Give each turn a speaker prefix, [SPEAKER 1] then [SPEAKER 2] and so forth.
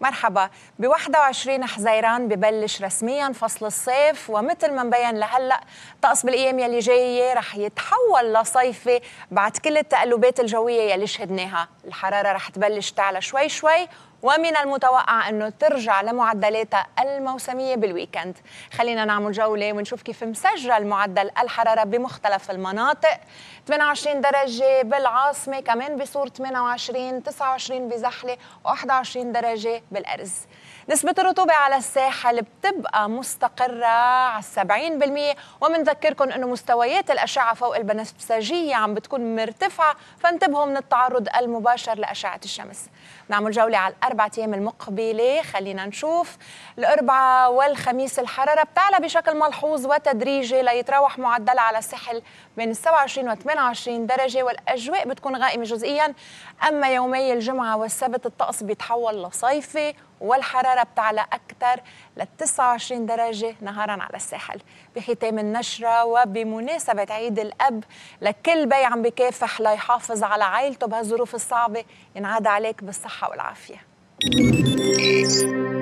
[SPEAKER 1] مرحبا ب 21 حزيران ببلش رسميا فصل الصيف ومثل ما مبين لهلا طقس بالايام يلي جايه رح يتحول لصيفي بعد كل التقلبات الجويه يلي شهدناها الحرارة رح تبلش تعلى شوي شوي ومن المتوقع أنه ترجع لمعدلاتها الموسمية بالويكند خلينا نعمل جولة ونشوف كيف مسجل معدل الحرارة بمختلف المناطق 28 درجة بالعاصمة كمان بصور 28 29 بزحلة و21 درجة بالأرز نسبة الرطوبة على الساحل بتبقى مستقرة على 70% ومنذكركم أنه مستويات الأشعة فوق البنفسجية عم بتكون مرتفعة فانتبهوا من التعرض المباشر مباشر لأشعة الشمس نعمل جولة على الأربع أيام المقبلة خلينا نشوف الأربعاء والخميس الحرارة بتعلى بشكل ملحوظ وتدريجي ليتراوح معدلها على السحل بين 27 و 28 درجة والأجواء بتكون غائمة جزئيا أما يومي الجمعة والسبت الطقس بيتحول لصيفي والحرارة بتعلى أكثر ل 29 درجة نهارا على الساحل بختام النشرة وبمناسبة عيد الأب لكل بي عم بكافح ليحافظ على عائلته بهالظروف الصعبة ينعاد عليك بالصحة والعافية